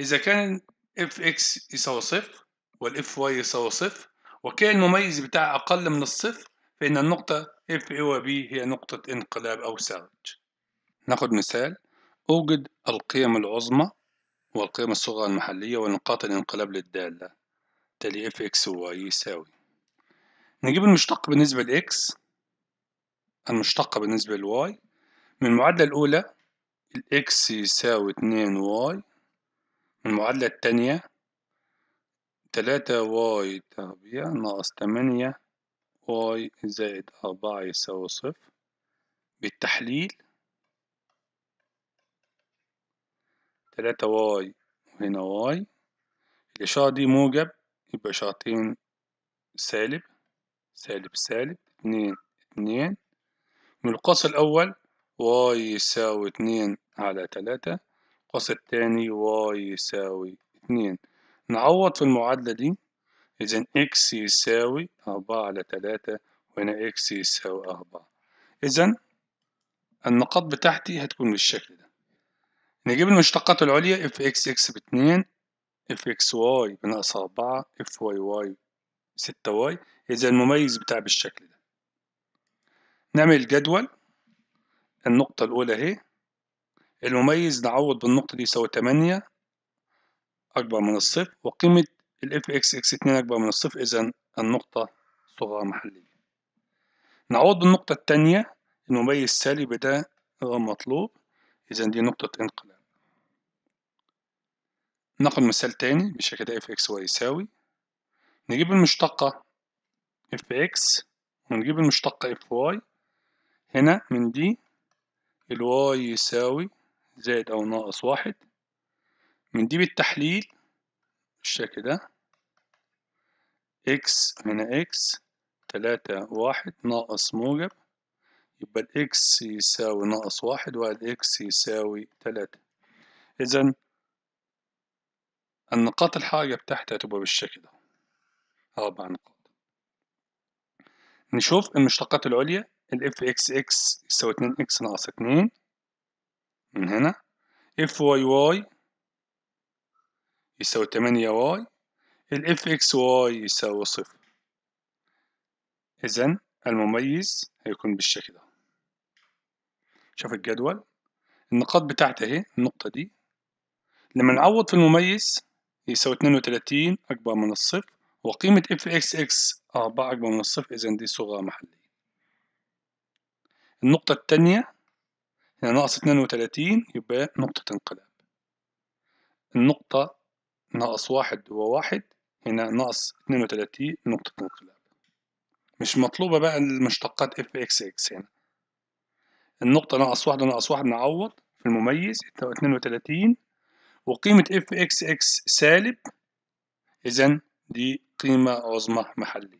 إذا كان اف اكس يساوي صفر والاف واي يساوي صفر وكان المميز بتاعها أقل من الصفر فإن النقطة اف اي وبي هي نقطة انقلاب أو ساوج ناخد مثال أوجد القيم العظمى والقيم الصغرى المحلية ونقاط الانقلاب للدالة تالي اف اكس واي يساوي نجيب المشتق بالنسبة لإكس المشتقة بالنسبة لواي من المعادلة الأولى الإكس يساوي اتنين واي المعادلة التانية تلاتة واي تربيع ناقص تمانية واي زائد أربعة يساوي صفر بالتحليل تلاتة واي وهنا واي الإشارة دي موجب يبقى إشارتين سالب سالب سالب اتنين اتنين من القاس الأول واي يساوي اتنين على تلاتة القوس التاني واي يساوي اتنين نعوض في المعادلة دي إذا إكس يساوي أربعة على تلاتة وهنا إكس يساوي أربعة إذا النقاط بتاعتي هتكون بالشكل ده نجيب المشتقات العليا اف اكس اكس باتنين اف اكس واي بناقص أربعة اف واي واي ستة واي إذا المميز بتاعي بالشكل ده نعمل جدول النقطة الأولى أهي المميز نعوض بالنقطة دي يساوي تمانية أكبر من الصفر وقيمة ال f x x اتنين أكبر من الصفر إذا النقطة صغرى محلية. نعوض بالنقطة التانية المميز سالب ده غير مطلوب إذا دي نقطة انقلاب. ناخد مثال تاني بالشكل ده f x y يساوي نجيب المشتقة f x ونجيب المشتقة f y هنا من دي الواي يساوي زائد أو ناقص واحد بنجيب التحليل بالشكل ده إكس هنا إكس تلاتة واحد ناقص موجب يبقى الإكس يساوي ناقص واحد والإكس يساوي تلاتة إذا النقاط الحاجة بتاعتها هتبقى بالشكل ده أربع آه، نقاط نشوف المشتقات العليا الإف إكس إكس يساوي 2 x ناقص 2 من هنا اف واي واي يساوي تمانية واي الاف اكس واي يساوي صفر اذا المميز هيكون بالشكل ده شوف الجدول النقاط بتاعته اهي النقطة دي لما نعوض في المميز يساوي اتنين وتلاتين أكبر من الصفر وقيمة اف اكس اكس أربعة أكبر من الصفر إذا دي صورة محلية النقطة التانية يعني ناقص 32 يبقى نقطة انقلاب النقطة ناقص واحد هو واحد هنا ناقص 32 نقطة انقلاب مش مطلوبة بقى المشتقات اف اكس اكس هنا النقطة ناقص واحد ناقص واحد نعوض في المميز اتنين وقيمة اف اكس اكس سالب إذا دي قيمة عظمى محلية